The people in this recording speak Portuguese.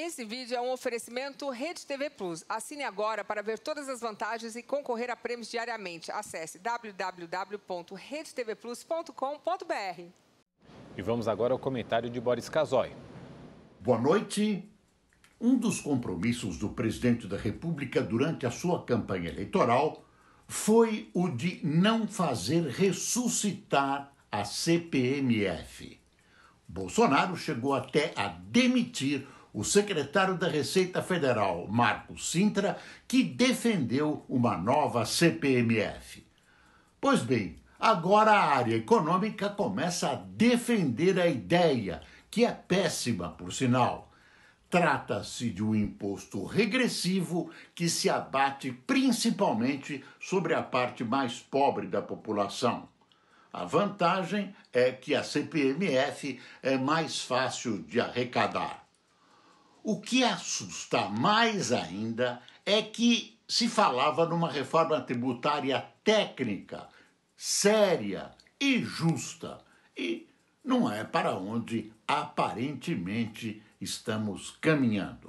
Esse vídeo é um oferecimento Rede TV Plus. Assine agora para ver todas as vantagens e concorrer a prêmios diariamente. Acesse www.redetvplus.com.br. E vamos agora ao comentário de Boris Casoy. Boa noite. Um dos compromissos do presidente da República durante a sua campanha eleitoral foi o de não fazer ressuscitar a CPMF. Bolsonaro chegou até a demitir o secretário da Receita Federal, Marco Sintra, que defendeu uma nova CPMF. Pois bem, agora a área econômica começa a defender a ideia, que é péssima, por sinal. Trata-se de um imposto regressivo que se abate principalmente sobre a parte mais pobre da população. A vantagem é que a CPMF é mais fácil de arrecadar. O que assusta mais ainda é que se falava numa reforma tributária técnica, séria e justa, e não é para onde aparentemente estamos caminhando.